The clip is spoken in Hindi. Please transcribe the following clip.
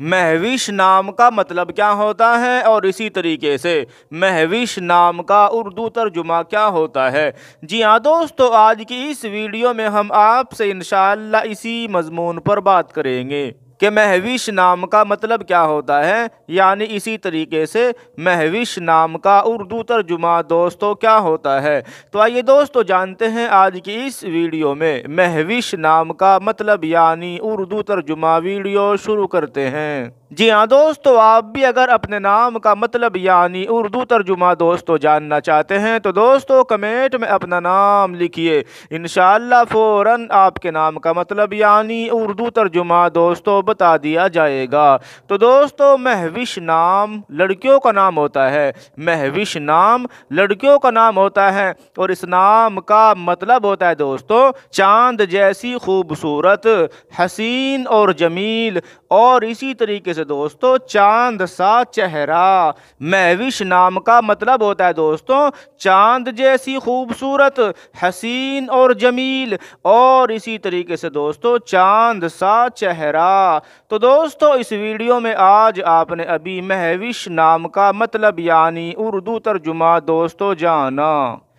महविश नाम का मतलब क्या होता है और इसी तरीके से महविश नाम का उर्दू तर्जुमा क्या होता है जी हाँ दोस्तों आज की इस वीडियो में हम आपसे इन इसी मजमून पर बात करेंगे कि महविश नाम का मतलब क्या होता है यानी इसी तरीके से महविश नाम का उर्दू तर्जुमा दोस्तों क्या होता है तो आइए दोस्तों जानते हैं आज की इस वीडियो में महविश नाम का मतलब यानी उर्दू तर्जुमा वीडियो शुरू करते हैं जी हाँ दोस्तों तो आप भी अगर अपने नाम का मतलब यानी उर्दू तर्जुमा दोस्तों तो जानना चाहते हैं तो दोस्तों कमेंट में अपना नाम लिखिए इन फ़ौर आपके नाम का मतलब यानी उर्दू तर्जुमा दोस्तों बता दिया जाएगा तो दोस्तों महविश नाम लड़कियों का नाम होता है महविश नाम लड़कियों का नाम होता है और इस नाम का मतलब होता है दोस्तों चांद जैसी खूबसूरत हसीन और जमील और इसी तरीके से दोस्तों चांद सा चेहरा महविश नाम का मतलब होता है दोस्तों चांद जैसी खूबसूरत हसीन और जमील और इसी तरीके से दोस्तों चांद सा चेहरा तो दोस्तों इस वीडियो में आज आपने अभी महविश नाम का मतलब यानी उर्दू तर्जुमा दोस्तों जाना